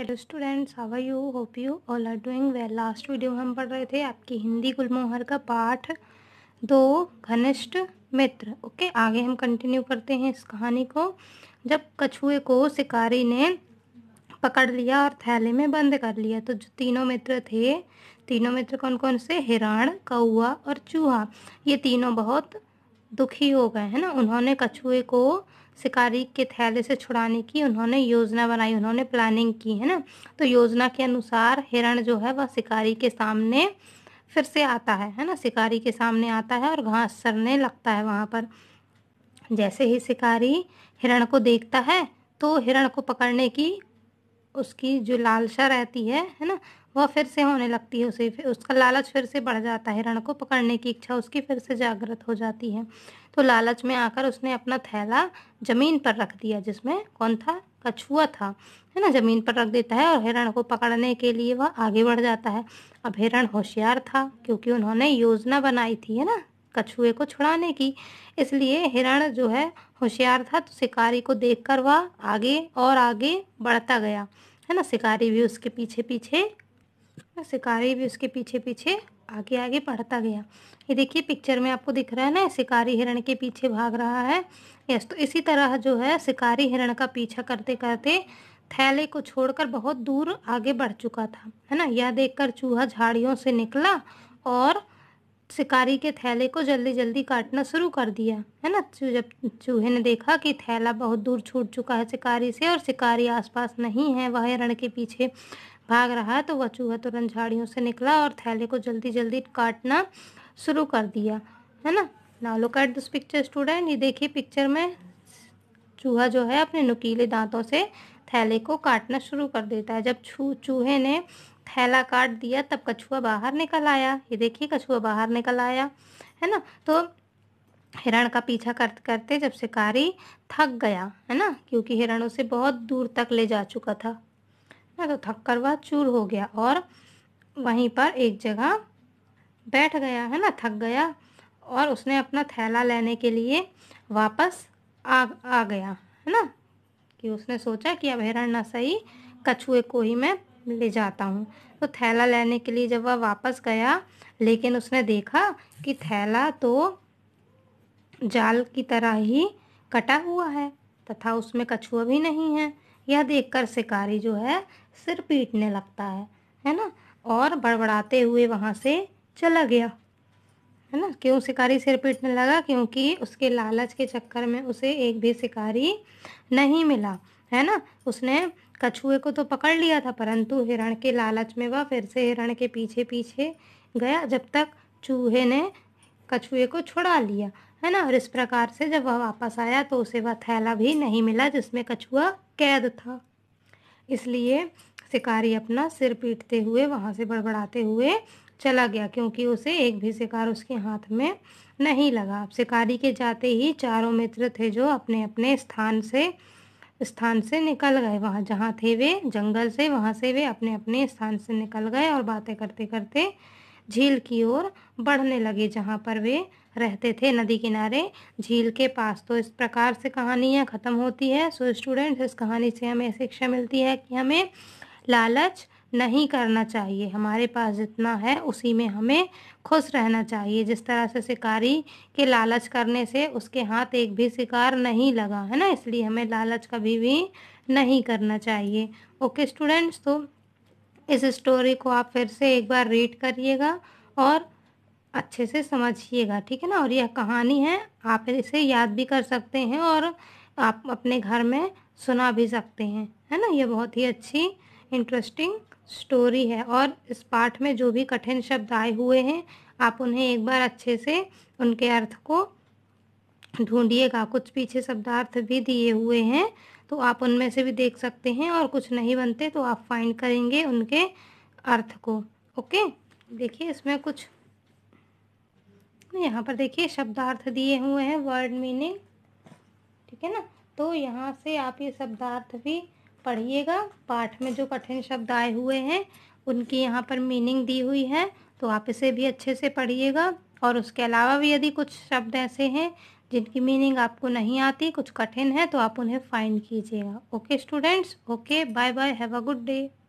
hello students how are you hope you all are doing well last video में हम पढ़ रहे थे आपकी हिंदी गुलमोहर का पाठ दो घनिष्ठ मित्र ओके आगे हम कंटिन्यू करते हैं इस कहानी को जब कछुए को शिकारी ने पकड़ लिया और थैले में बंद कर लिया तो जो तीनों मित्र थे तीनों मित्र कौन कौन से हिरण कौआ और चूहा ये तीनों बहुत दुखी हो गए है ना उन्होंने कछुए को शिकारी के थैले से छुड़ाने की उन्होंने योजना बनाई उन्होंने प्लानिंग की है ना तो योजना के अनुसार हिरण जो है वह शिकारी के सामने फिर से आता है है ना शिकारी के सामने आता है और घास सरने लगता है वहाँ पर जैसे ही शिकारी हिरण को देखता है तो हिरण को पकड़ने की उसकी जो लालसा रहती है है ना वह फिर से होने लगती है उसे फिर उसका लालच फिर से बढ़ जाता है रण को पकड़ने की इच्छा उसकी फिर से जागृत हो जाती है तो लालच में आकर उसने अपना थैला जमीन पर रख दिया जिसमें कौन था कछुआ था है ना जमीन पर रख देता है और हिरण को पकड़ने के लिए वह आगे बढ़ जाता है अब हिरण होशियार था क्योंकि उन्होंने योजना बनाई थी है ना कछुए को छुड़ाने की इसलिए हिरण जो है होशियार था तो शिकारी को देखकर वह आगे और आगे बढ़ता गया है ना शिकारी भी उसके पीछे पीछे शिकारी भी उसके पीछे पीछे आगे आगे बढ़ता गया ये देखिए पिक्चर में आपको दिख रहा है ना शिकारी हिरण के पीछे भाग रहा है यस तो इसी तरह जो है शिकारी हिरण का पीछा करते करते थैले को छोड़कर बहुत दूर आगे बढ़ चुका था है ना यह देखकर चूहा झाड़ियों से निकला और शिकारी के थैले को जल्दी जल्दी काटना शुरू कर दिया है ना जब चूहे ने देखा कि थैला बहुत दूर छूट चुका है शिकारी से और शिकारी आसपास नहीं है वह रण के पीछे भाग रहा है तो वह चूहा तुरंत झाड़ियों से निकला और थैले को जल्दी जल्दी काटना शुरू कर दिया है ना ना look at this picture student ये देखिए पिक्चर में चूहा जो है अपने नुकीले दांतों से थैले को काटना शुरू कर देता है जब छू चूहे ने थैला काट दिया तब कछुआ बाहर निकल आया ये देखिए कछुआ बाहर निकल आया है ना तो हिरण का पीछा कर करते जब शिकारी थक गया है ना क्योंकि हिरण उसे बहुत दूर तक ले जा चुका था ना तो थक कर वह चूर हो गया और वहीं पर एक जगह बैठ गया है ना थक गया और उसने अपना थैला लेने के लिए वापस आ आ गया है ना कि उसने सोचा कि अब हिरण ना सही कछुए को ही मैं ले जाता हूँ तो थैला लेने के लिए जब वह वापस गया लेकिन उसने देखा कि थैला तो जाल की तरह ही कटा हुआ है तथा उसमें कछुआ भी नहीं है यह देखकर शिकारी जो है सिर पीटने लगता है है ना और बड़बड़ाते हुए वहाँ से चला गया है ना क्यों शिकारी सिर पीटने लगा क्योंकि उसके लालच के चक्कर में उसे एक भी शिकारी नहीं मिला है ना उसने कछुए को तो पकड़ लिया था परंतु हिरण के लालच में वह फिर से हिरण के पीछे पीछे गया जब तक चूहे ने कछुए को छुड़ा लिया है ना और इस प्रकार से जब वह वापस आया तो उसे वह थैला भी नहीं मिला जिसमें कछुआ कैद था इसलिए शिकारी अपना सिर पीटते हुए वहाँ से बड़बड़ाते हुए चला गया क्योंकि उसे एक भी शिकार उसके हाथ में नहीं लगा शिकारी के जाते ही चारों मित्र थे जो अपने अपने स्थान से स्थान से निकल गए वहाँ जहाँ थे वे जंगल से वहाँ से वे अपने अपने स्थान से निकल गए और बातें करते करते झील की ओर बढ़ने लगे जहाँ पर वे रहते थे नदी किनारे झील के पास तो इस प्रकार से कहानियाँ ख़त्म होती है सो स्टूडेंट्स इस कहानी से हमें शिक्षा मिलती है कि हमें लालच नहीं करना चाहिए हमारे पास जितना है उसी में हमें खुश रहना चाहिए जिस तरह से शिकारी के लालच करने से उसके हाथ एक भी शिकार नहीं लगा है ना इसलिए हमें लालच कभी भी नहीं करना चाहिए ओके स्टूडेंट्स तो इस स्टोरी को आप फिर से एक बार रीड करिएगा और अच्छे से समझिएगा ठीक है ना और यह कहानी है आप इसे याद भी कर सकते हैं और आप अपने घर में सुना भी सकते हैं है ना ये बहुत ही अच्छी इंटरेस्टिंग स्टोरी है और इस पाठ में जो भी कठिन शब्द आए हुए हैं आप उन्हें एक बार अच्छे से उनके अर्थ को ढूंढिएगा कुछ पीछे शब्दार्थ भी दिए हुए हैं तो आप उनमें से भी देख सकते हैं और कुछ नहीं बनते तो आप फाइंड करेंगे उनके अर्थ को ओके देखिए इसमें कुछ यहाँ पर देखिए शब्दार्थ दिए हुए हैं वर्ड मीनिंग ठीक है ना तो यहाँ से आप ये शब्दार्थ भी पढ़िएगा पाठ में जो कठिन शब्द आए हुए हैं उनकी यहाँ पर मीनिंग दी हुई है तो आप इसे भी अच्छे से पढ़िएगा और उसके अलावा भी यदि कुछ शब्द ऐसे हैं जिनकी मीनिंग आपको नहीं आती कुछ कठिन है तो आप उन्हें फाइंड कीजिएगा okay students okay bye bye have a good day